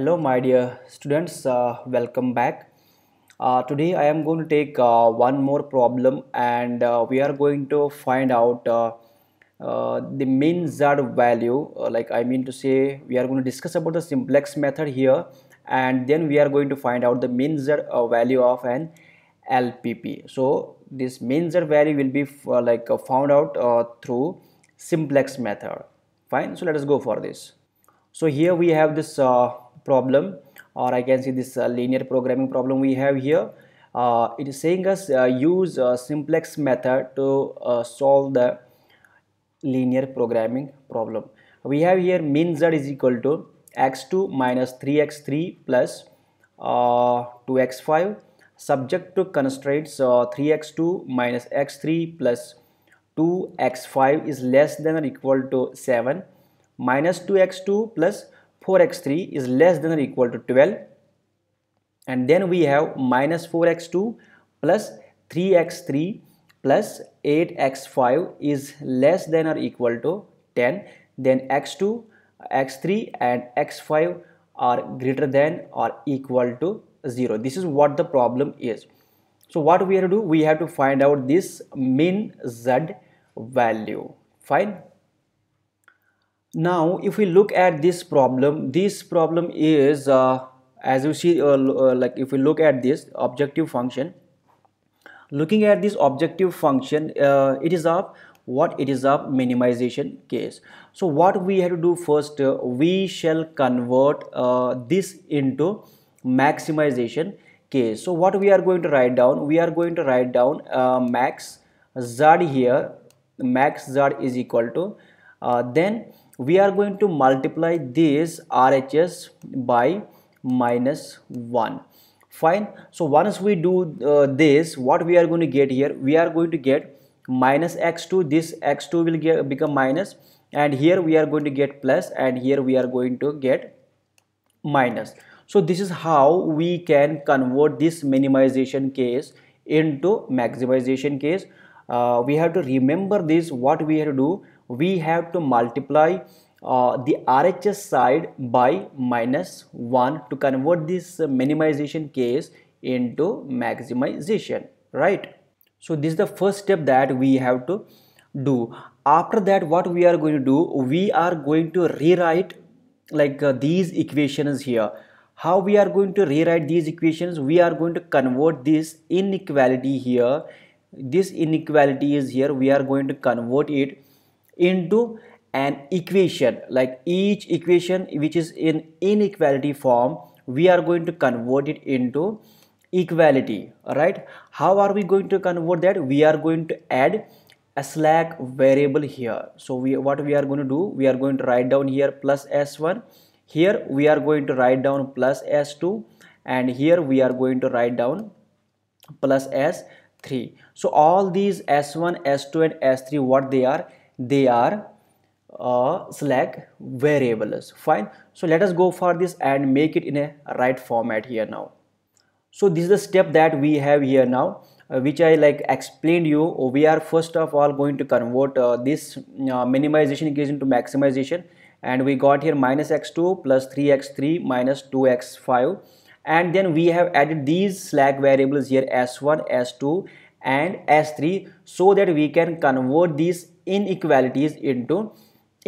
hello my dear students uh, welcome back uh, today I am going to take uh, one more problem and uh, we are going to find out uh, uh, the mean Z value like I mean to say we are going to discuss about the simplex method here and then we are going to find out the mean Z value of an LPP so this mean Z value will be like found out through simplex method fine so let us go for this so here we have this uh, problem or I can see this uh, linear programming problem we have here uh, it is saying us uh, use simplex method to solve the linear programming problem we have here min z is equal to x2 minus 3x3 plus, uh, 2x5 subject to constraints uh, 3x2 minus x3 plus 2x5 is less than or equal to 7 minus 2x2 plus 4x3 is less than or equal to 12 and then we have minus 4x2 plus 3x3 plus 8x5 is less than or equal to 10 then x2 x3 and x5 are greater than or equal to 0 this is what the problem is so what we have to do we have to find out this min z value fine now if we look at this problem this problem is uh, as you see uh, uh, like if we look at this objective function looking at this objective function uh, it is of what it is of minimization case so what we have to do first uh, we shall convert uh, this into maximization case so what we are going to write down we are going to write down max z here max z is equal to then we are going to multiply this RHS by minus 1 fine so once we do uh, this what we are going to get here we are going to get minus x2 this x2 will get, become minus and here we are going to get plus and here we are going to get minus so this is how we can convert this minimization case into maximization case uh, we have to remember this what we have to do we have to multiply uh, the RHS side by minus 1 to convert this uh, minimization case into maximization right so this is the first step that we have to do after that what we are going to do we are going to rewrite like uh, these equations here how we are going to rewrite these equations we are going to convert this inequality here this inequality is here we are going to convert it into an equation like each equation which is in inequality form we are going to convert it into equality right how are we going to convert that we are going to add a slack variable here so we what we are going to do we are going to write down here plus s1 here we are going to write down plus s2 and here we are going to write down plus s3 so all these s1 s2 and s3 what they are they are uh, slack variables fine so let us go for this and make it in a right format here now so this is the step that we have here now uh, which I like explained you uh, we are first of all going to convert uh, this uh, minimization equation to maximization and we got here minus x2 plus 3x3 minus 2x5 and then we have added these slack variables here s1 s2 and s3 so that we can convert these inequalities into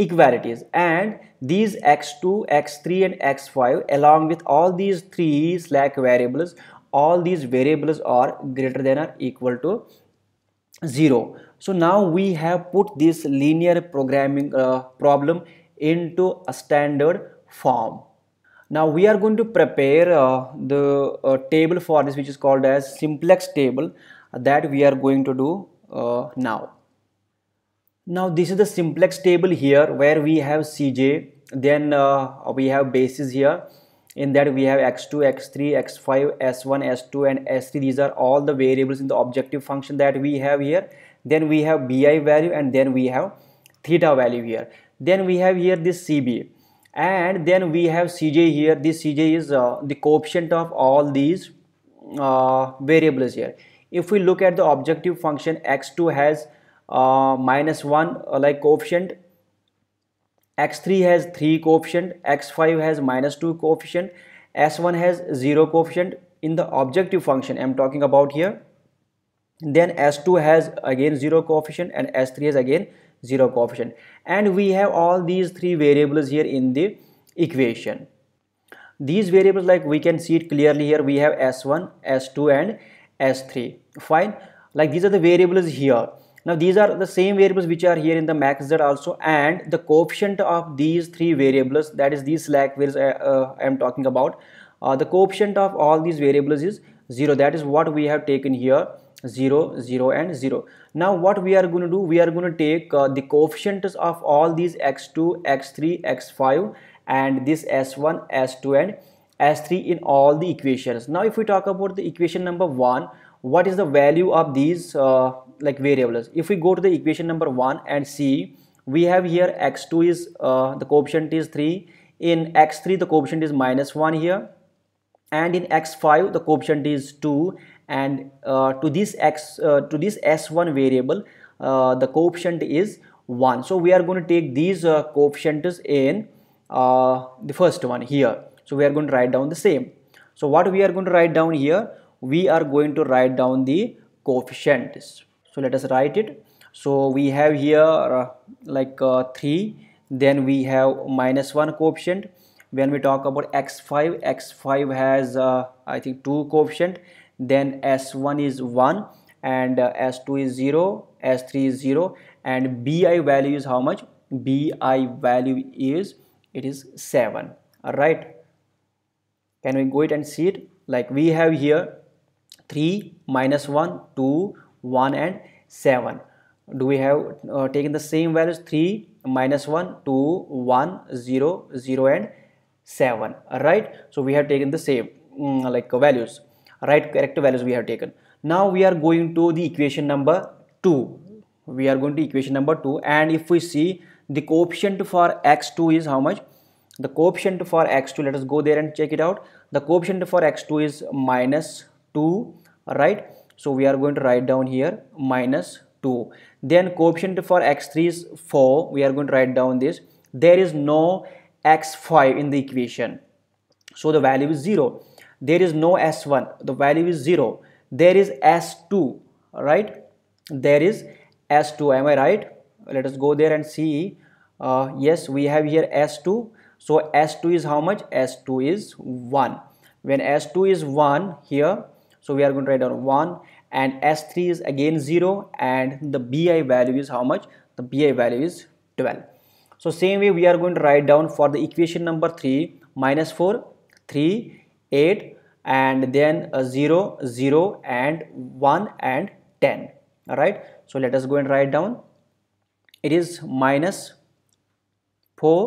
equalities and these x2 x3 and x5 along with all these three slack variables all these variables are greater than or equal to 0 so now we have put this linear programming uh, problem into a standard form now we are going to prepare uh, the uh, table for this which is called as simplex table that we are going to do uh, now now this is the simplex table here where we have cj then uh, we have bases here in that we have x2 x3 x5 s1 s2 and s3 these are all the variables in the objective function that we have here then we have bi value and then we have theta value here then we have here this cb and then we have cj here this cj is uh, the coefficient of all these uh, variables here if we look at the objective function x2 has uh, minus 1 uh, like coefficient x3 has 3 coefficient x5 has minus 2 coefficient s1 has 0 coefficient in the objective function i'm talking about here then s2 has again 0 coefficient and s3 has again 0 coefficient and we have all these three variables here in the equation these variables like we can see it clearly here we have s1 s2 and s3 fine like these are the variables here now these are the same variables which are here in the max z also and the coefficient of these three variables that is these slack variables uh, uh, I am talking about uh, the coefficient of all these variables is 0 that is what we have taken here 0 0 and 0 now what we are going to do we are going to take uh, the coefficients of all these x2 x3 x5 and this s1 s2 and s3 in all the equations now if we talk about the equation number 1 what is the value of these uh, like variables if we go to the equation number 1 and see we have here x2 is uh, the coefficient is 3 in x3 the coefficient is minus 1 here and in x5 the coefficient is 2 and uh, to this x uh, to this s1 variable uh, the coefficient is 1 so we are going to take these uh, coefficients in uh, the first one here so we are going to write down the same so what we are going to write down here we are going to write down the coefficients so let us write it so we have here uh, like uh, 3 then we have minus 1 coefficient when we talk about x5 x5 has uh, i think 2 coefficient then s1 is 1 and uh, s2 is 0 s3 is 0 and bi value is how much bi value is it is 7 all right can we go it and see it like we have here 3 minus 1 2 1 and 7 do we have uh, taken the same values 3 minus 1 2 1 0 0 and 7 right so we have taken the same um, like values right correct values we have taken now we are going to the equation number 2 we are going to equation number 2 and if we see the coefficient for x2 is how much the coefficient for x2 let us go there and check it out the coefficient for x2 is minus 2 right so we are going to write down here minus 2 then coefficient for x3 is 4 we are going to write down this there is no x5 in the equation so the value is 0 there is no s1 the value is 0 there is s2 right there is s2 am i right let us go there and see uh, yes we have here s2 so s2 is how much s2 is 1 when s2 is 1 here so we are going to write down 1 and s3 is again 0 and the bi value is how much the bi value is 12 so same way we are going to write down for the equation number 3 minus 4 3 8 and then 0 0 and 1 and 10 all right so let us go and write down it is minus 4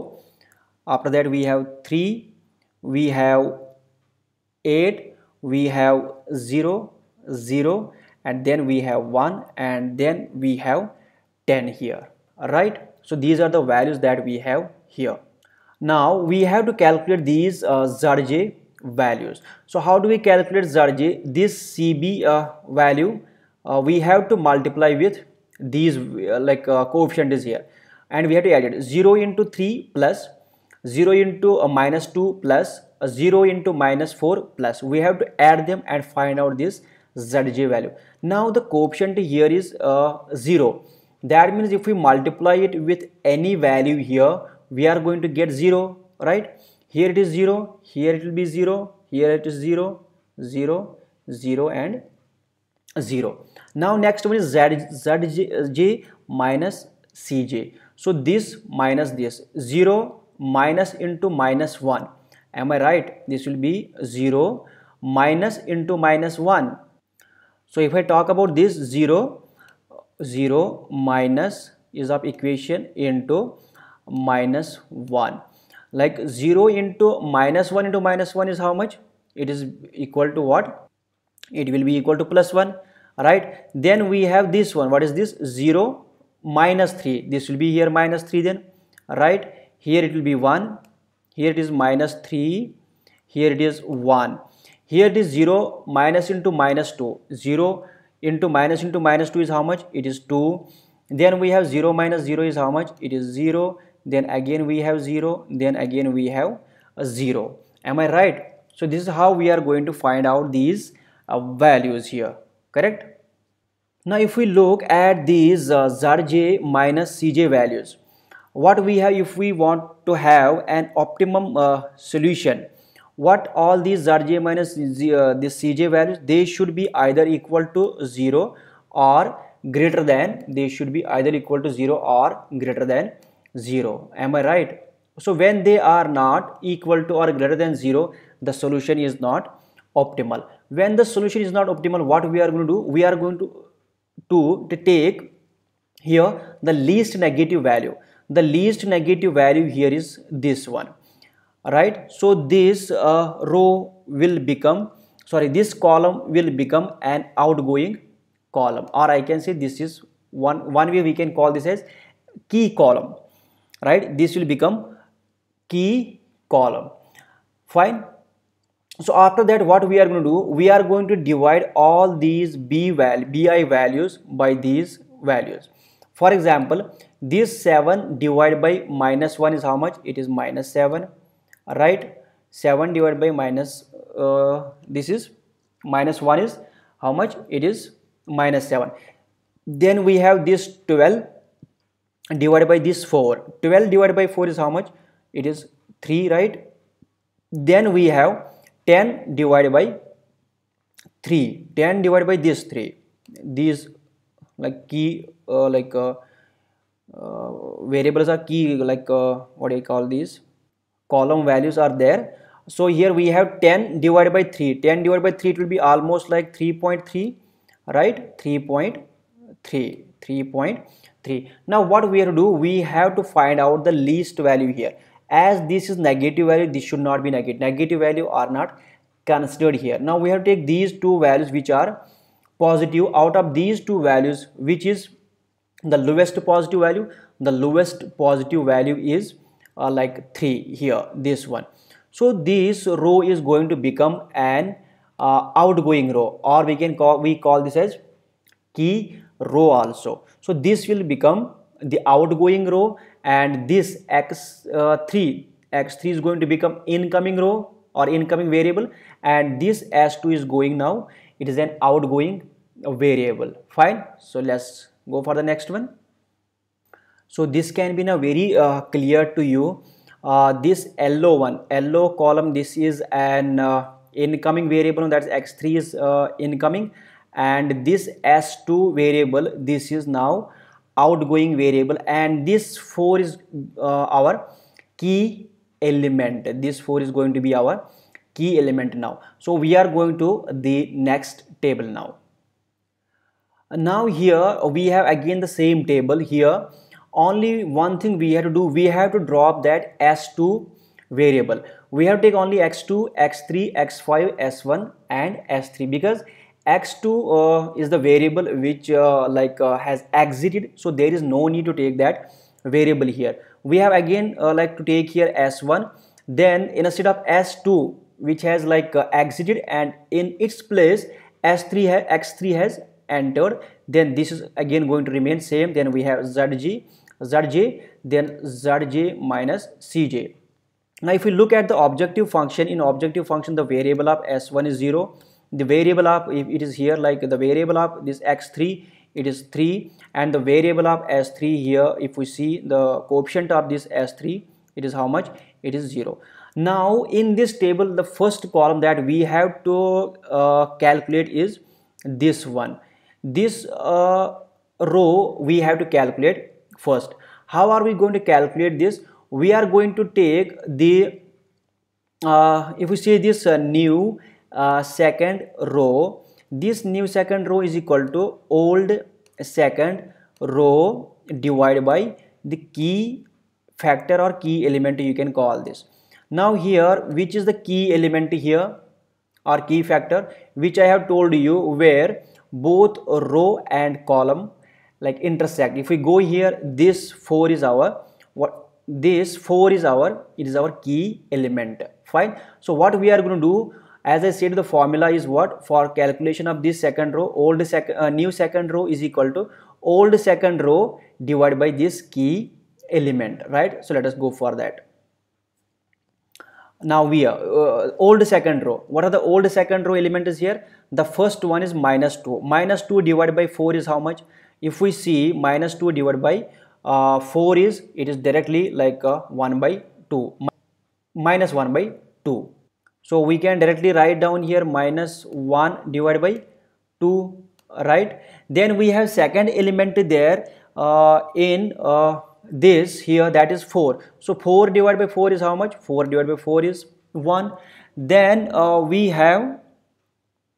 after that we have 3 we have 8 we have 0 0 and then we have 1 and then we have 10 here right so these are the values that we have here now we have to calculate these uh, values so how do we calculate ZJ? this CB uh, value uh, we have to multiply with these uh, like uh, coefficient is here and we have to add it 0 into 3 plus 0 into uh, minus 2 plus 0 into minus 4 plus we have to add them and find out this zj value now the coefficient here is uh, 0 that means if we multiply it with any value here we are going to get 0 right here it is 0 here it will be 0 here it is 0 0 0 and 0 now next one is z zj minus cj so this minus this 0 minus into minus 1 am I right this will be 0 minus into minus 1 so if I talk about this 0 0 minus is of equation into minus 1 like 0 into minus 1 into minus 1 is how much it is equal to what it will be equal to plus 1 right then we have this one what is this 0 minus 3 this will be here minus 3 then right here it will be 1 here it is minus 3 here it is 1 here it is 0 minus into minus 2 0 into minus into minus 2 is how much it is 2 then we have 0 minus 0 is how much it is 0 then again we have 0 then again we have 0 am i right so this is how we are going to find out these uh, values here correct now if we look at these uh, zj minus cj values what we have if we want to have an optimum uh, solution what all these rj minus uh, this cj values they should be either equal to 0 or greater than they should be either equal to 0 or greater than 0 am i right so when they are not equal to or greater than 0 the solution is not optimal when the solution is not optimal what we are going to do we are going to to, to take here the least negative value the least negative value here is this one right so this uh, row will become sorry this column will become an outgoing column or i can say this is one one way we can call this as key column right this will become key column fine so after that what we are going to do we are going to divide all these b val bi values by these values for example this 7 divided by minus 1 is how much it is minus 7 right 7 divided by minus uh, this is minus 1 is how much it is minus 7 then we have this 12 divided by this 4 12 divided by 4 is how much it is 3 right then we have 10 divided by 3 10 divided by this 3 these like key uh, like uh, uh, variables are key like uh, what do you call these column values are there so here we have 10 divided by 3 10 divided by 3 it will be almost like 3.3 right 3.3 3.3 now what we have to do we have to find out the least value here as this is negative value this should not be negative negative value are not considered here now we have to take these two values which are positive out of these two values which is the lowest positive value the lowest positive value is uh, like 3 here this one so this row is going to become an uh, outgoing row or we can call we call this as key row also so this will become the outgoing row and this x3 uh, x3 is going to become incoming row or incoming variable and this s2 is going now it is an outgoing variable fine so let's go for the next one so this can be now very uh, clear to you uh, this yellow one yellow column this is an uh, incoming variable that's x3 is uh, incoming and this s2 variable this is now outgoing variable and this 4 is uh, our key element this 4 is going to be our key element now so we are going to the next table now now here uh, we have again the same table here only one thing we have to do we have to drop that s2 variable we have to take only x2 x3 x5 s1 and s3 because x2 uh, is the variable which uh, like uh, has exited so there is no need to take that variable here we have again uh, like to take here s1 then instead of s2 which has like uh, exited and in its place s3 has x3 has entered then this is again going to remain same then we have zg zj then zj minus cj now if we look at the objective function in objective function the variable of s1 is 0 the variable of if it is here like the variable of this x3 it is 3 and the variable of s3 here if we see the coefficient of this s3 it is how much it is 0 now in this table the first column that we have to uh, calculate is this one this uh, row we have to calculate first how are we going to calculate this we are going to take the uh, if we see this uh, new uh, second row this new second row is equal to old second row divided by the key factor or key element you can call this now here which is the key element here or key factor which i have told you where both row and column like intersect if we go here this 4 is our what this 4 is our it is our key element fine so what we are going to do as I said the formula is what for calculation of this second row old second, uh, new second row is equal to old second row divided by this key element right so let us go for that now we are uh, old second row what are the old second row element is here the first one is minus 2 minus 2 divided by 4 is how much if we see minus 2 divided by uh, 4 is it is directly like uh, 1 by 2 minus 1 by 2 so we can directly write down here minus 1 divided by 2 right then we have second element there uh, in uh, this here that is 4 so 4 divided by 4 is how much 4 divided by 4 is 1 then uh, we have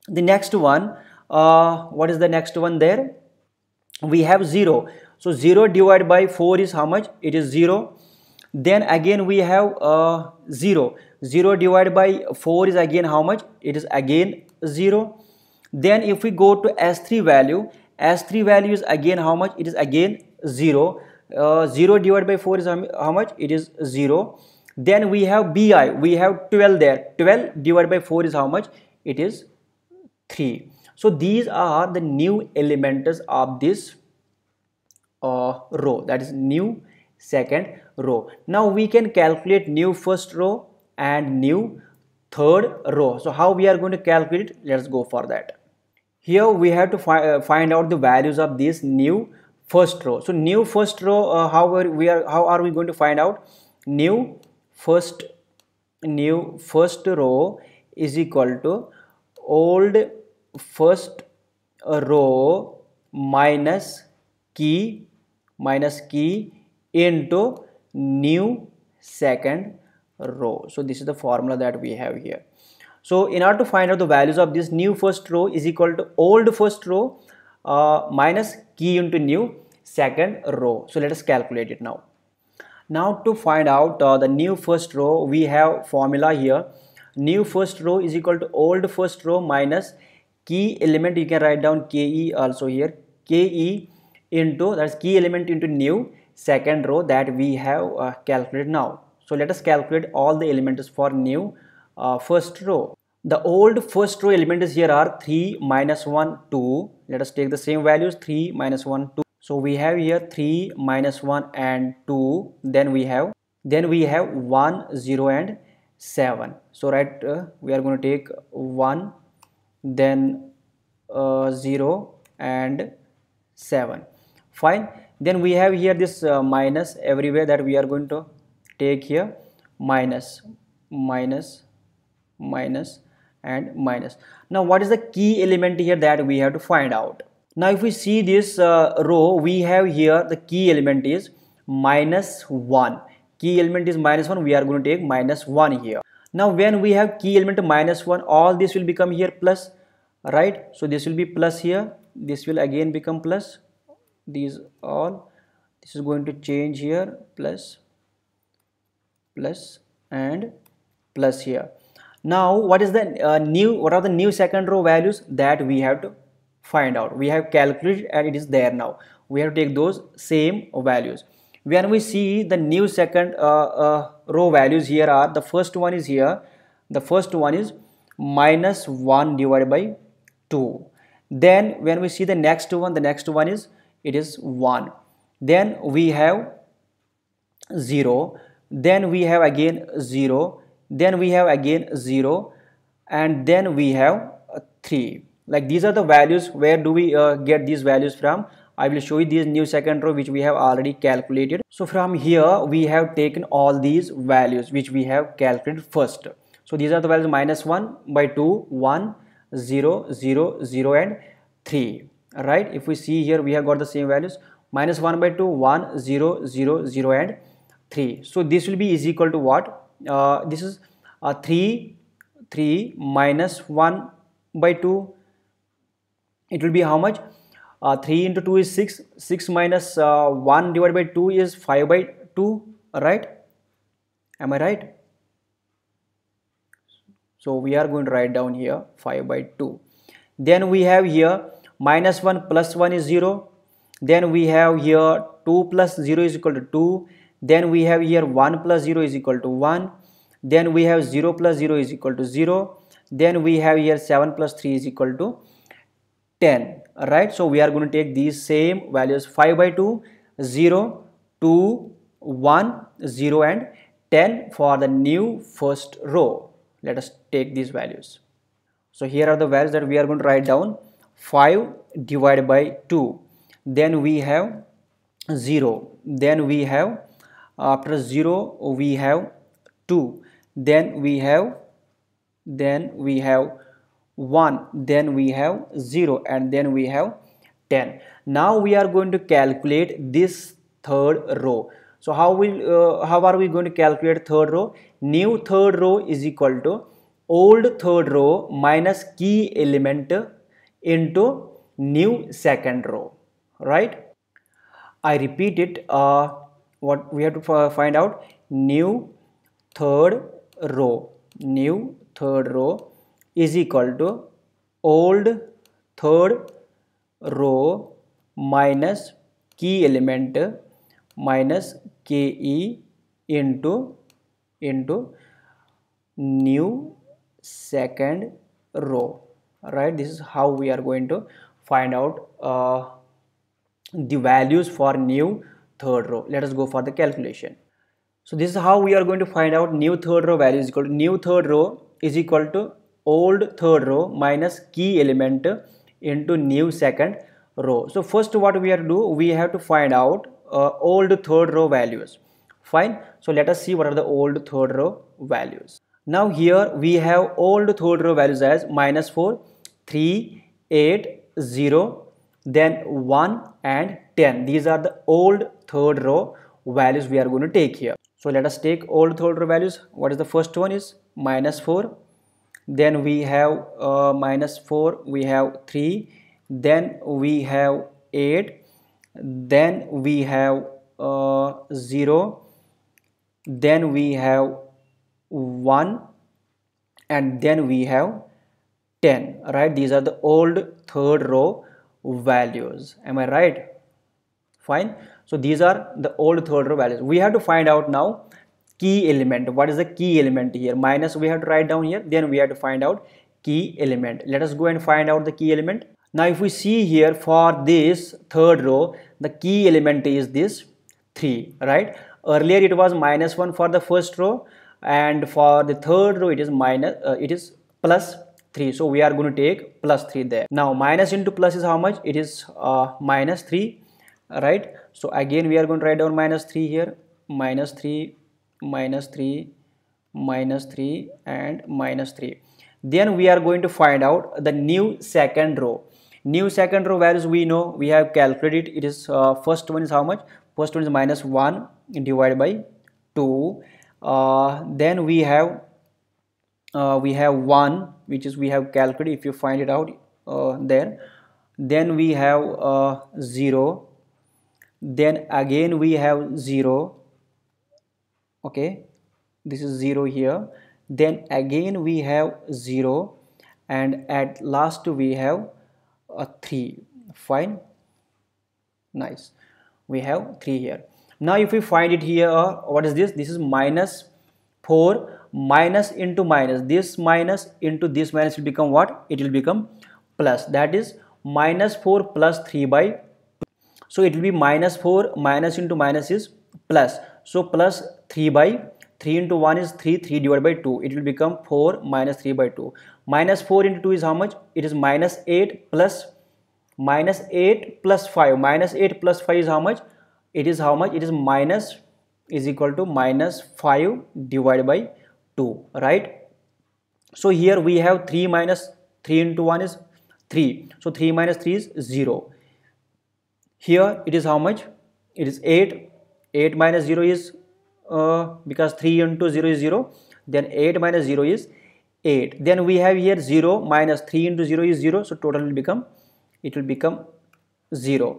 the next one uh, what is the next one there we have 0 so 0 divided by 4 is how much it is 0 then again we have uh, 0 0 divided by 4 is again how much it is again 0 then if we go to s3 value s3 value is again how much it is again 0 uh, 0 divided by 4 is how much it is 0 then we have bi we have 12 there 12 divided by 4 is how much it is 3 so these are the new elements of this uh, row that is new second row now we can calculate new first row and new third row so how we are going to calculate let's go for that here we have to fi uh, find out the values of this new first row so new first row uh, how are we are how are we going to find out new first new first row is equal to old first row minus key minus key into new second row so this is the formula that we have here so in order to find out the values of this new first row is equal to old first row uh, minus key into new second row so let us calculate it now now to find out uh, the new first row we have formula here new first row is equal to old first row minus key element you can write down ke also here ke into that's key element into new second row that we have uh, calculated now so let us calculate all the elements for new uh, first row the old first row elements here are 3 minus 1 2 let us take the same values 3 minus 1 2 so we have here 3 minus 1 and 2 then we have then we have 1 0 and 7 so right uh, we are going to take 1 then uh, 0 and 7 fine then we have here this uh, minus everywhere that we are going to take here minus minus minus and minus now what is the key element here that we have to find out now if we see this uh, row we have here the key element is minus 1 key element is minus 1 we are going to take minus 1 here now when we have key element minus 1 all this will become here plus right so this will be plus here this will again become plus these all this is going to change here plus plus and plus here now what is the uh, new what are the new second row values that we have to find out we have calculated and it is there now we have to take those same values when we see the new second uh, uh, row values here are the first one is here the first one is minus 1 divided by 2 then when we see the next one the next one is it is 1 then we have 0 then we have again 0 then we have again 0 and then we have 3 like these are the values where do we uh, get these values from I will show you this new second row which we have already calculated. So from here we have taken all these values which we have calculated first. So these are the values minus 1 by 2, 1, 0, 0, 0 and 3. Right? If we see here we have got the same values minus 1 by 2, 1, 0, 0, 0 and 3. So this will be is equal to what? Uh, this is uh, 3, 3 minus 1 by 2. It will be how much? Uh, 3 into 2 is 6 6 minus, uh, 1 divided by 2 is 5 by 2 right am i right so we are going to write down here 5 by 2 then we have here minus 1 plus 1 is 0 then we have here 2 plus 0 is equal to 2 then we have here 1 plus 0 is equal to 1 then we have 0 plus 0 is equal to 0 then we have here 7 plus 3 is equal to 10 right so we are going to take these same values 5 by 2 0 2 1 0 and 10 for the new first row let us take these values so here are the values that we are going to write down 5 divided by 2 then we have 0 then we have after 0 we have 2 then we have then we have 1 then we have 0 and then we have 10 now we are going to calculate this third row so how will uh, how are we going to calculate third row new third row is equal to old third row minus key element into new second row right i repeat it uh, what we have to find out new third row new third row is equal to old third row minus key element minus ke into into new second row right this is how we are going to find out uh, the values for new third row let us go for the calculation so this is how we are going to find out new third row values equal to new third row is equal to old third row minus key element into new second row. So first what we have to do, we have to find out uh, old third row values. Fine. So let us see what are the old third row values. Now here we have old third row values as minus 4, 3, 8, 0, then 1 and 10. These are the old third row values we are going to take here. So let us take old third row values. What is the first one is minus 4, then we have uh, minus 4 we have 3 then we have 8 then we have uh, 0 then we have 1 and then we have 10 right these are the old third row values am i right fine so these are the old third row values we have to find out now key element what is the key element here minus we have to write down here then we have to find out key element let us go and find out the key element now if we see here for this third row the key element is this 3 right earlier it was minus 1 for the first row and for the third row it is minus uh, it is plus 3 so we are going to take plus 3 there now minus into plus is how much it is uh, minus 3 right so again we are going to write down minus 3 here minus 3 minus 3 minus 3 and minus 3 then we are going to find out the new second row new second row values we know we have calculated it is uh, first one is how much first one is minus 1 divided by 2 uh, then we have uh, we have 1 which is we have calculated if you find it out uh, there then we have uh, 0 then again we have 0 okay this is 0 here then again we have 0 and at last we have a 3 fine nice we have 3 here now if we find it here uh, what is this this is minus 4 minus into minus this minus into this minus will become what it will become plus that is minus 4 plus 3 by 2. so it will be minus 4 minus into minus is plus so plus 3 by 3 into 1 is 3 3 divided by 2 it will become 4 minus 3 by 2 minus 4 into 2 is how much it is minus 8 plus minus 8 plus 5 minus 8 plus 5 is how much it is how much it is minus is equal to minus 5 divided by 2 right so here we have 3 minus 3 into 1 is 3 so 3 minus 3 is 0 here it is how much it is 8 8 minus 0 is uh, because 3 into 0 is 0 then 8 minus 0 is 8 then we have here 0 minus 3 into 0 is 0 so total will become it will become 0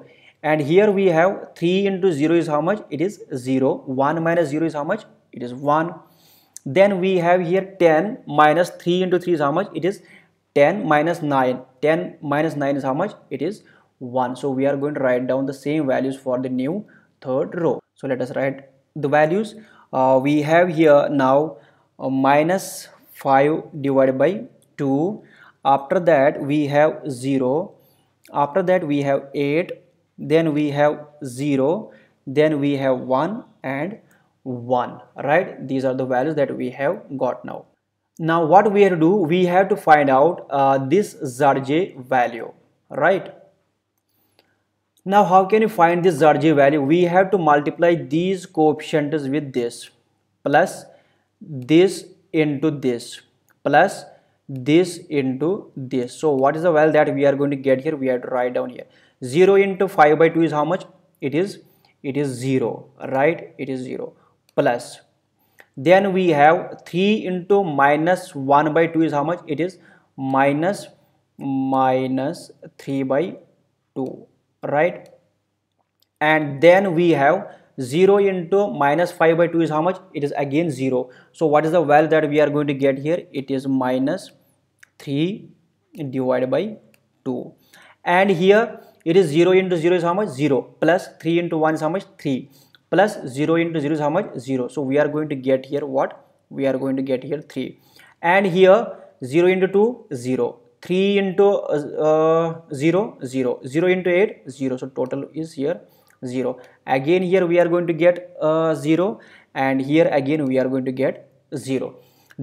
and here we have 3 into 0 is how much it is 0 1 minus 0 is how much it is 1 then we have here 10 minus 3 into 3 is how much it is 10 minus 9 10 minus 9 is how much it is 1 so we are going to write down the same values for the new third row so let us write the values uh, we have here now uh, minus 5 divided by 2 after that we have 0 after that we have 8 then we have 0 then we have 1 and 1 right these are the values that we have got now now what we have to do we have to find out uh, this zarj value right now how can you find this Zarge value? We have to multiply these coefficients with this plus this into this plus this into this. So what is the value that we are going to get here? We have to write down here. 0 into 5 by 2 is how much? It is it is 0 right it is 0 plus then we have 3 into minus 1 by 2 is how much it is minus minus 3 by 2 right and then we have 0 into minus 5 by 2 is how much it is again 0 so what is the value that we are going to get here it is minus 3 divided by 2 and here it is 0 into 0 is how much 0 plus 3 into 1 is how much 3 plus 0 into 0 is how much 0 so we are going to get here what we are going to get here 3 and here 0 into 2 0 3 into uh, uh, 0 0 0 into 8 0 so total is here 0 again here we are going to get uh, 0 and here again we are going to get 0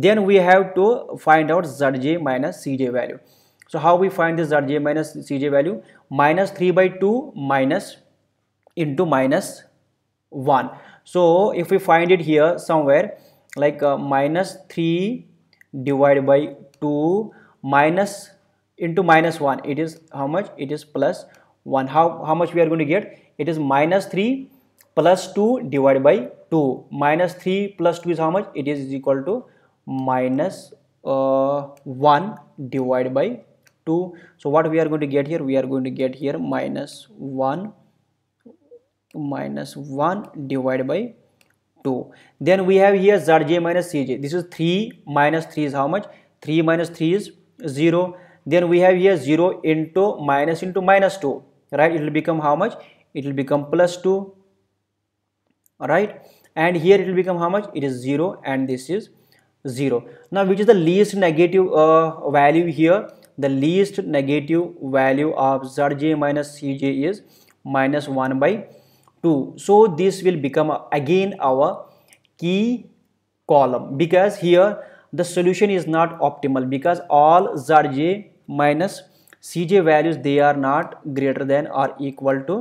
then we have to find out zj minus cj value so how we find this zj minus cj value minus 3 by 2 minus into minus 1 so if we find it here somewhere like uh, minus 3 divided by 2 minus into minus 1 it is how much it is plus 1 how how much we are going to get it is minus 3 plus 2 divided by 2 minus 3 plus 2 is how much it is equal to minus, uh, 1 divided by 2 so what we are going to get here we are going to get here minus 1 minus 1 divided by 2 then we have here zj minus cj this is 3 minus 3 is how much 3 minus 3 is 0 then we have here 0 into minus into minus 2 right it will become how much it will become plus 2 right and here it will become how much it is 0 and this is 0 now which is the least negative uh, value here the least negative value of zj minus cj is minus 1 by 2 so this will become again our key column because here the solution is not optimal because all zj minus cj values they are not greater than or equal to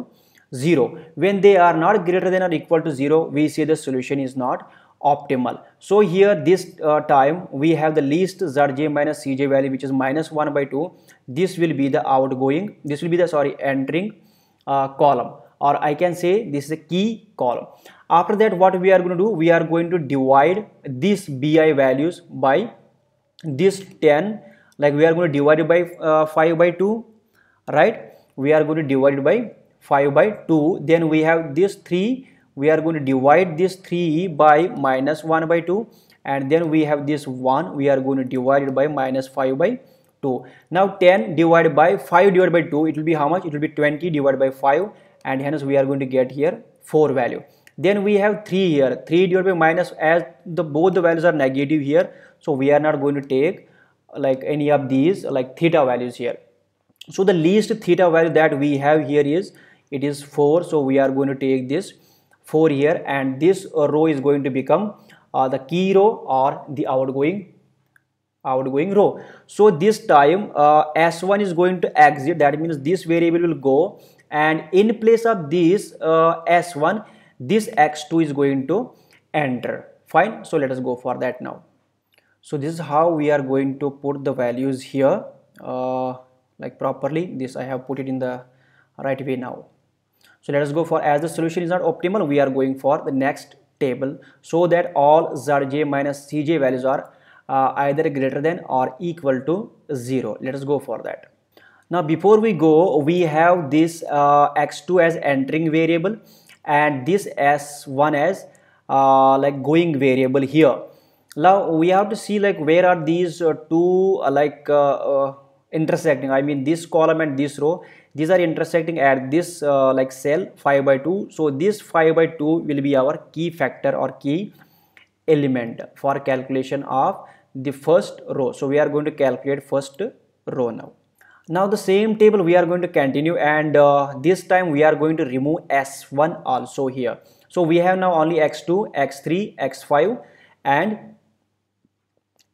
0 when they are not greater than or equal to 0 we say the solution is not optimal so here this uh, time we have the least zj minus cj value which is minus 1 by 2 this will be the outgoing this will be the sorry entering uh, column or I can say this is a key column after that what we are going to do we are going to divide these bi values by this 10 like we are going to divide it by uh, 5 by 2 right we are going to divide it by 5 by 2 then we have this 3 we are going to divide this 3 by minus 1 by 2 and then we have this 1 we are going to divide it by minus 5 by 2 now 10 divided by 5 divided by 2 it will be how much it will be 20 divided by 5 and hence we are going to get here 4 value then we have 3 here 3 divided by minus as the both the values are negative here so we are not going to take like any of these like theta values here so the least theta value that we have here is it is 4 so we are going to take this 4 here and this uh, row is going to become uh, the key row or the outgoing outgoing row so this time uh, s1 is going to exit that means this variable will go and in place of this uh, s1 this x2 is going to enter fine so let us go for that now so this is how we are going to put the values here uh, like properly this I have put it in the right way now so let us go for as the solution is not optimal we are going for the next table so that all zj minus cj values are uh, either greater than or equal to 0 let us go for that now before we go we have this uh, x2 as entering variable and this s1 as uh, like going variable here now we have to see like where are these uh, two uh, like uh, uh, intersecting i mean this column and this row these are intersecting at this uh, like cell 5 by 2 so this 5 by 2 will be our key factor or key element for calculation of the first row so we are going to calculate first row now now the same table we are going to continue and uh, this time we are going to remove s1 also here so we have now only x2 x3 x5 and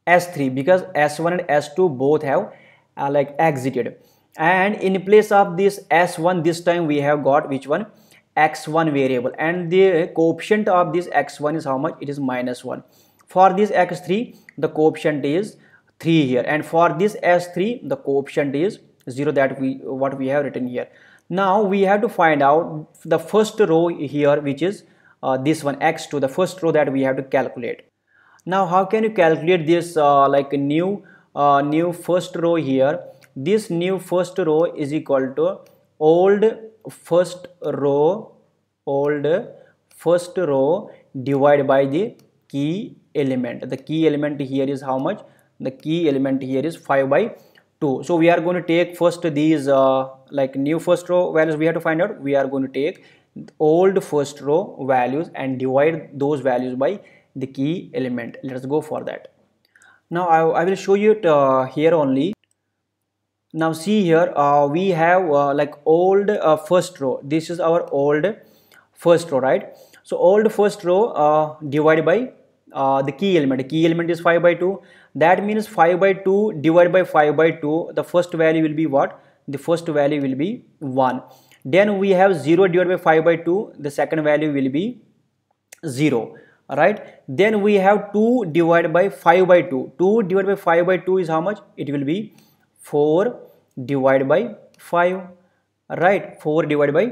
s3 because s1 and s2 both have uh, like exited and in place of this s1 this time we have got which one x1 variable and the coefficient of this x1 is how much it is minus 1 for this x3 the coefficient is 3 here and for this S3 the coefficient is 0 that we what we have written here. Now we have to find out the first row here which is uh, this one x2 the first row that we have to calculate. Now how can you calculate this uh, like new uh, new first row here this new first row is equal to old first row old first row divided by the key element the key element here is how much the key element here is 5 by 2 so we are going to take first these uh, like new first row values we have to find out we are going to take old first row values and divide those values by the key element let us go for that now I, I will show you it uh, here only now see here uh, we have uh, like old uh, first row this is our old first row right so old first row uh, divided by the key element the key element is 5 by 2 that means 5 by 2 divided by 5 by 2 the first value will be what the first value will be 1 then we have 0 divided by 5 by 2 the second value will be 0 right then we have 2 divided by 5 by 2 2 divided by 5 by 2 is how much it will be 4 divided by 5 right 4 divided by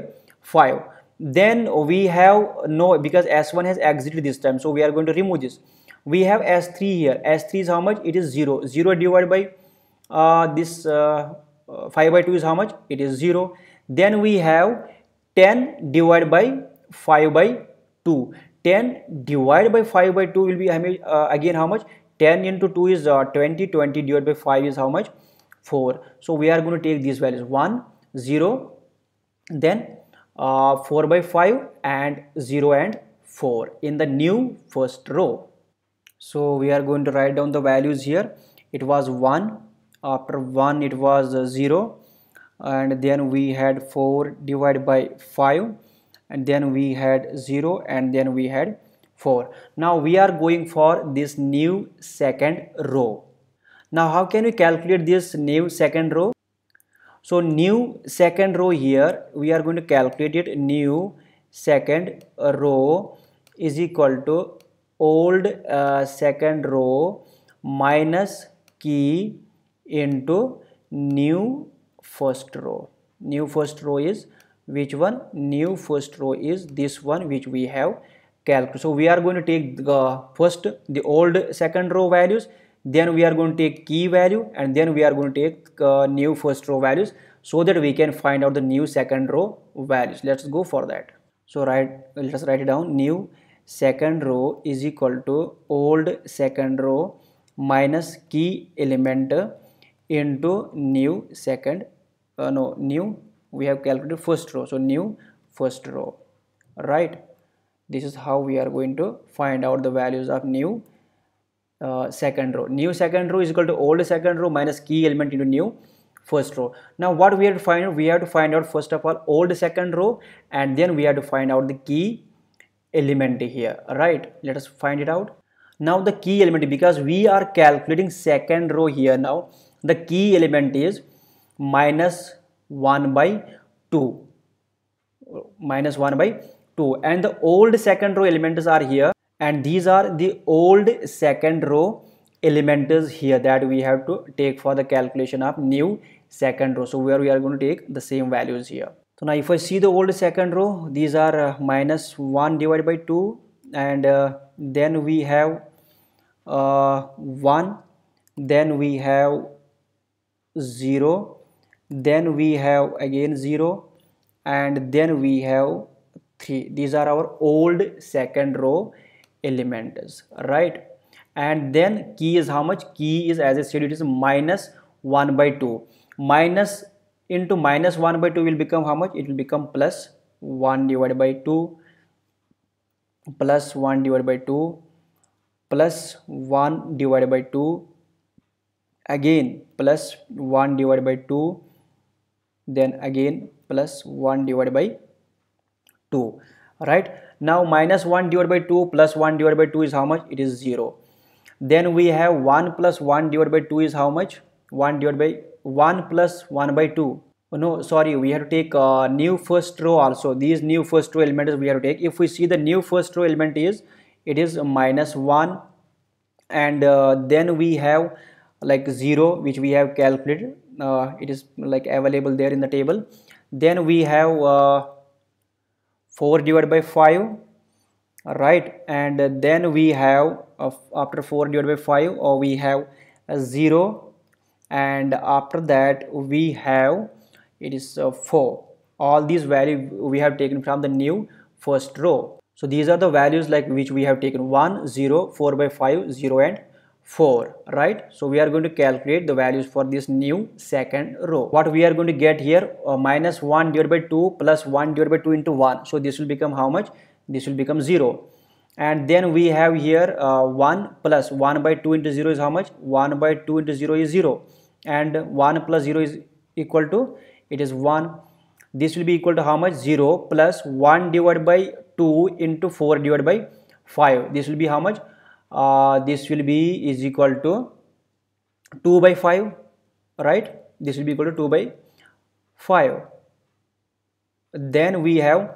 5 then we have no because s1 has exited this time so we are going to remove this we have s3 here s3 is how much it is 0 0 divided by uh, this uh, uh, 5 by 2 is how much it is 0 then we have 10 divided by 5 by 2 10 divided by 5 by 2 will be uh, again how much 10 into 2 is uh, 20 20 divided by 5 is how much 4 so we are going to take these values 1 0 then uh, 4 by 5 and 0 and 4 in the new first row so we are going to write down the values here it was 1 after 1 it was uh, 0 and then we had 4 divided by 5 and then we had 0 and then we had 4 now we are going for this new second row now how can we calculate this new second row so new second row here we are going to calculate it new second row is equal to old uh, second row minus key into new first row new first row is which one new first row is this one which we have calculated so we are going to take the first the old second row values then we are going to take key value and then we are going to take uh, new first row values so that we can find out the new second row values let's go for that so write let's write it down new second row is equal to old second row minus key element into new second uh, no new we have calculated first row so new first row right this is how we are going to find out the values of new uh, second row new second row is equal to old second row minus key element into new first row now what we have to find out we have to find out first of all old second row and then we have to find out the key element here right let us find it out now the key element because we are calculating second row here now the key element is minus 1 by 2 minus 1 by 2 and the old second row elements are here and these are the old second row elements here that we have to take for the calculation of new second row so where we are going to take the same values here so now if I see the old second row, these are uh, minus 1 divided by 2 and uh, then we have uh, 1, then we have 0, then we have again 0 and then we have 3. These are our old second row elements, right? And then key is how much? Key is as I said it is minus 1 by 2. Minus into minus 1 by 2 will become how much? It will become plus 1 divided by 2 plus 1 divided by 2 plus 1 divided by 2 again plus 1 divided by 2 then again plus 1 divided by 2 right now minus 1 divided by 2 plus 1 divided by 2 is how much it is 0 then we have 1 plus 1 divided by 2 is how much 1 divided by 1 plus 1 by 2 no sorry we have to take a uh, new first row also these new first row elements we have to take if we see the new first row element is it is minus 1 and uh, then we have like 0 which we have calculated uh, it is like available there in the table then we have uh, 4 divided by 5 right and then we have uh, after 4 divided by 5 or we have 0 and after that we have it is uh, 4 all these value we have taken from the new first row so these are the values like which we have taken 1 0 4 by 5 0 and 4 right so we are going to calculate the values for this new second row what we are going to get here uh, minus 1 divided by 2 plus 1 divided by 2 into 1 so this will become how much this will become 0 and then we have here uh, 1 plus 1 by 2 into 0 is how much 1 by 2 into 0 is 0 and 1 plus 0 is equal to it is 1 this will be equal to how much 0 plus 1 divided by 2 into 4 divided by 5 this will be how much uh, this will be is equal to 2 by 5 right this will be equal to 2 by 5 then we have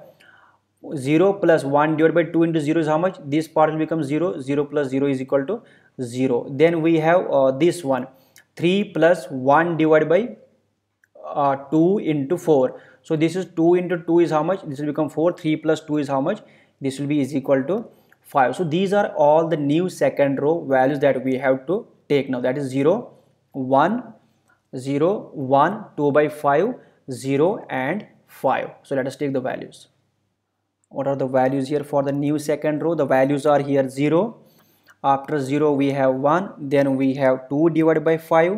0 plus 1 divided by 2 into 0 is how much this part will become 0 0 plus 0 is equal to 0 then we have uh, this one 3 plus 1 divided by uh, 2 into 4 so this is 2 into 2 is how much this will become 4 3 plus 2 is how much this will be is equal to 5 so these are all the new second row values that we have to take now that is 0 1 0 1 2 by 5 0 and 5 so let us take the values what are the values here for the new second row the values are here 0 after 0 we have 1 then we have 2 divided by 5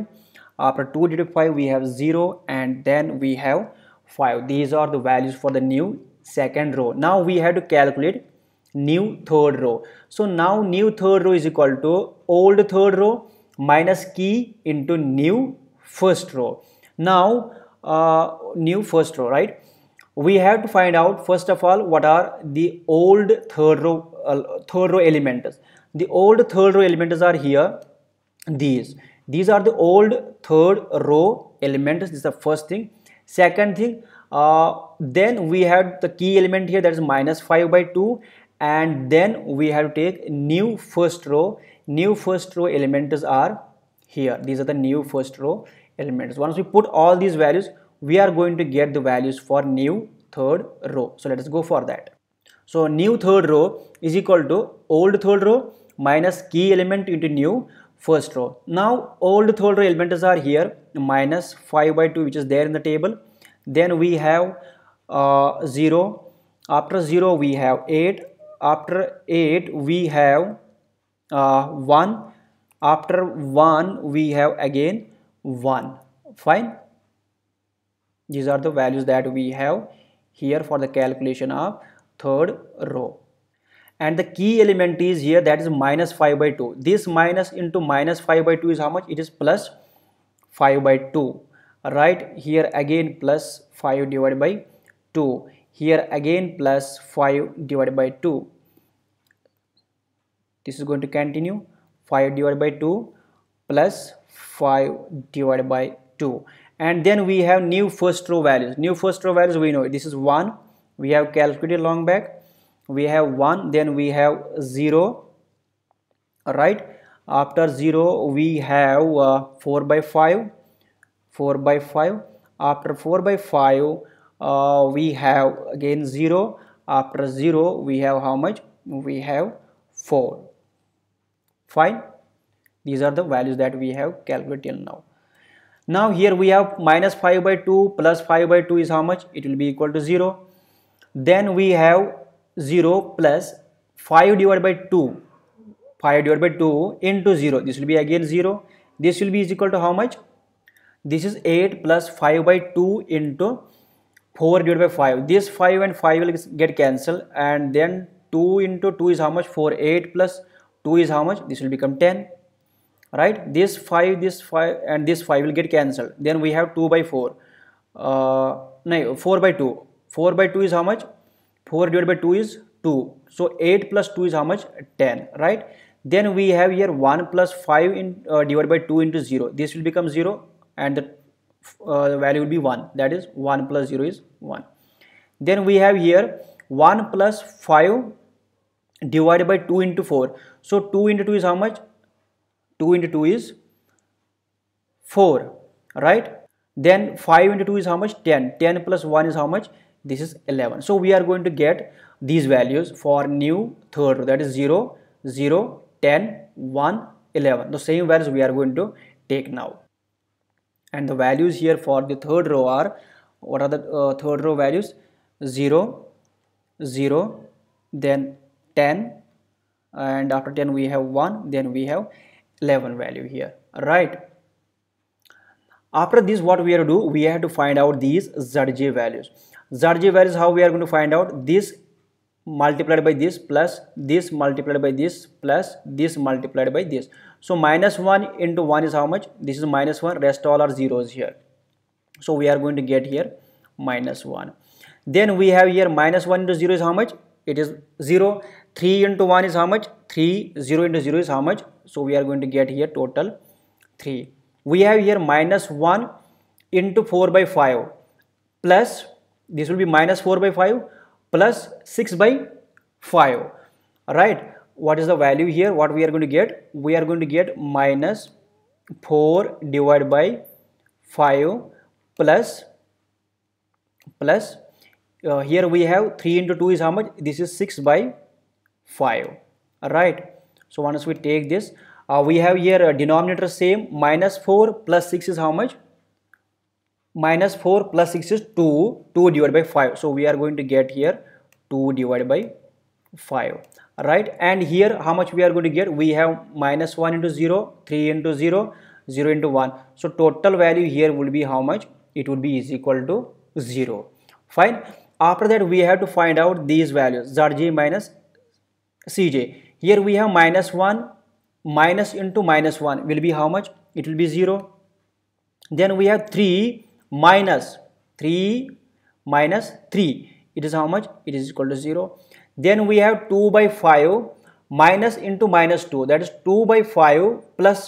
after 2 divided by 5 we have 0 and then we have 5 these are the values for the new second row now we have to calculate new third row so now new third row is equal to old third row minus key into new first row now uh, new first row right we have to find out first of all what are the old third row uh, third row elements the old third row elements are here these these are the old third row elements this is the first thing second thing uh, then we have the key element here that is minus 5 by 2 and then we have to take new first row new first row elements are here these are the new first row elements once we put all these values we are going to get the values for new third row so let us go for that so new third row is equal to old third row minus key element into new first row. Now all the third row elements are here minus 5 by 2 which is there in the table. Then we have uh, 0. After 0 we have 8. After 8 we have uh, 1. After 1 we have again 1. Fine. These are the values that we have here for the calculation of third row and the key element is here that is minus 5 by 2 this minus into minus 5 by 2 is how much it is plus 5 by 2 right here again plus 5 divided by 2 here again plus 5 divided by 2 this is going to continue 5 divided by 2 plus 5 divided by 2 and then we have new first row values new first row values we know this is 1 we have calculated long back we have 1 then we have 0 right after 0 we have uh, 4 by 5 4 by 5 after 4 by 5 uh, we have again 0 after 0 we have how much we have 4 fine these are the values that we have calculated till now now here we have minus 5 by 2 plus 5 by 2 is how much it will be equal to 0 then we have 0 plus 5 divided by 2 5 divided by 2 into 0 this will be again 0 this will be is equal to how much this is 8 plus 5 by 2 into 4 divided by 5 this 5 and 5 will get cancelled and then 2 into 2 is how much 4 8 plus 2 is how much this will become 10 right this 5 this 5 and this 5 will get cancelled then we have 2 by 4 uh, no 4 by 2 4 by 2 is how much 4 divided by 2 is 2. So 8 plus 2 is how much? 10, right? Then we have here 1 plus 5 in, uh, divided by 2 into 0. This will become 0 and the uh, value will be 1. That is 1 plus 0 is 1. Then we have here 1 plus 5 divided by 2 into 4. So 2 into 2 is how much? 2 into 2 is 4, right? Then 5 into 2 is how much? 10. 10 plus 1 is how much? this is 11 so we are going to get these values for new third row that is 0 0 10 1 11 the same values we are going to take now and the values here for the third row are what are the uh, third row values 0 0 then 10 and after 10 we have 1 then we have 11 value here right after this what we have to do we have to find out these zj values Zarji values how we are going to find out this multiplied by this plus this multiplied by this plus this multiplied by this. So minus 1 into 1 is how much? This is minus 1 rest all are zeros here. So we are going to get here minus 1. Then we have here minus 1 into 0 is how much? It is 0. 3 into 1 is how much? 3. 0 into 0 is how much? So we are going to get here total 3. We have here minus 1 into 4 by 5 plus this will be minus 4 by 5 plus 6 by 5 right what is the value here what we are going to get we are going to get minus 4 divided by 5 plus plus uh, here we have 3 into 2 is how much this is 6 by 5 right? so once we take this uh, we have here a denominator same minus 4 plus 6 is how much minus 4 plus 6 is 2 2 divided by 5 so we are going to get here 2 divided by 5 right and here how much we are going to get we have minus 1 into 0 3 into 0 0 into 1 so total value here will be how much it would be is equal to 0 fine after that we have to find out these values zj minus cj here we have minus 1 minus into minus 1 will be how much it will be 0 then we have 3 minus 3 minus 3 it is how much it is equal to 0 then we have 2 by 5 minus into minus 2 that is 2 by 5 plus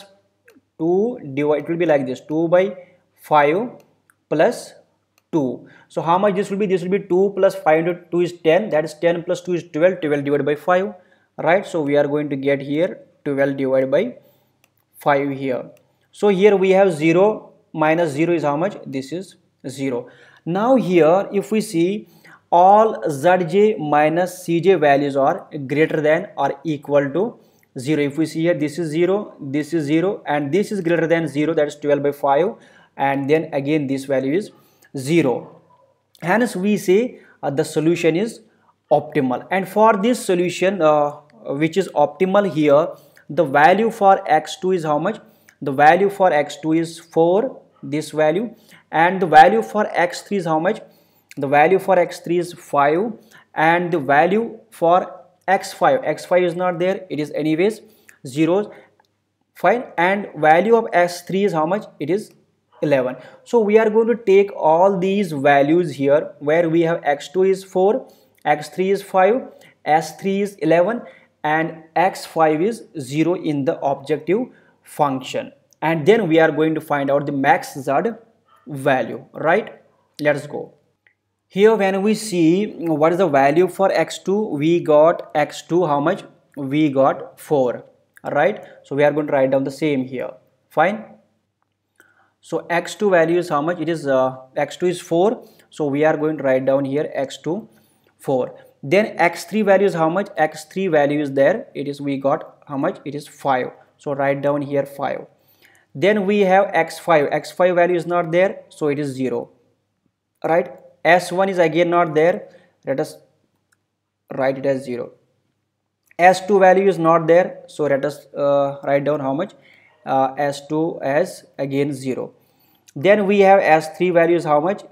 2 divide it will be like this 2 by 5 plus 2 so how much this will be this will be 2 plus 5 into 2 is 10 that is 10 plus 2 is 12 12 divided by 5 right so we are going to get here 12 divided by 5 here so here we have 0 minus 0 is how much? This is 0. Now here if we see all zj minus cj values are greater than or equal to 0. If we see here this is 0, this is 0 and this is greater than 0 that is 12 by 5 and then again this value is 0. Hence we say uh, the solution is optimal and for this solution uh, which is optimal here the value for x2 is how much the value for x2 is 4 this value and the value for x3 is how much the value for x3 is 5 and the value for x5 x5 is not there it is anyways zero. fine and value of x3 is how much it is 11 so we are going to take all these values here where we have x2 is 4 x3 is 5 s3 is 11 and x5 is 0 in the objective function and then we are going to find out the max z value right let's go here when we see what is the value for x2 we got x2 how much we got 4 right so we are going to write down the same here fine so x2 value is how much it is uh, x2 is 4 so we are going to write down here x2 4 then x3 value is how much x3 value is there it is we got how much it is 5 so write down here 5 then we have x5 x5 value is not there so it is 0 right s1 is again not there let us write it as 0 s2 value is not there so let us uh, write down how much uh, s2 as again 0 then we have s3 values. how much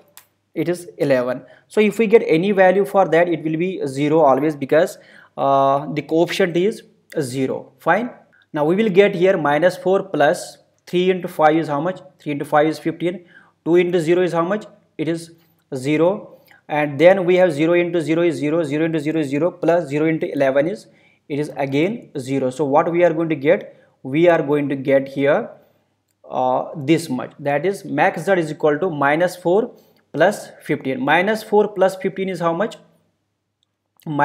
it is 11 so if we get any value for that it will be 0 always because uh, the coefficient is 0 fine now we will get here minus 4 plus 3 into 5 is how much? 3 into 5 is 15. 2 into 0 is how much? It is 0. And then we have 0 into 0 is 0. 0 into 0 is 0. Plus 0 into 11 is, it is again 0. So what we are going to get? We are going to get here uh, this much. That is max z is equal to minus 4 plus 15. Minus 4 plus 15 is how much?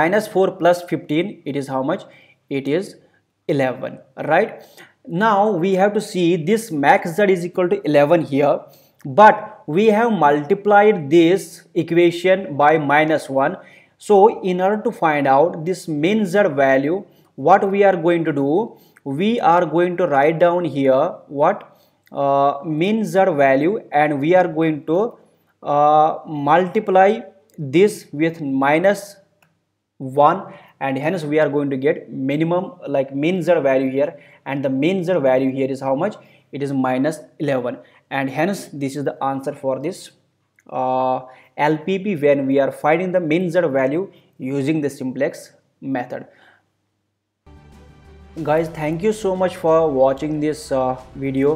Minus 4 plus 15, it is how much? It is 11 right now we have to see this max z is equal to 11 here but we have multiplied this equation by minus 1 so in order to find out this min z value what we are going to do we are going to write down here what uh, min z value and we are going to uh, multiply this with minus 1 and hence we are going to get minimum like mean z value here and the mean z value here is how much it is minus 11 and hence this is the answer for this uh, LPP when we are finding the mean z value using the simplex method guys thank you so much for watching this uh, video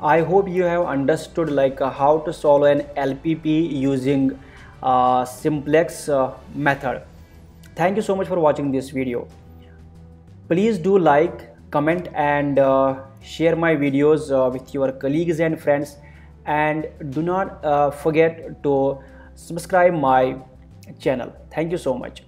i hope you have understood like uh, how to solve an lpp using uh, simplex uh, method Thank you so much for watching this video. Please do like, comment and uh, share my videos uh, with your colleagues and friends and do not uh, forget to subscribe my channel. Thank you so much.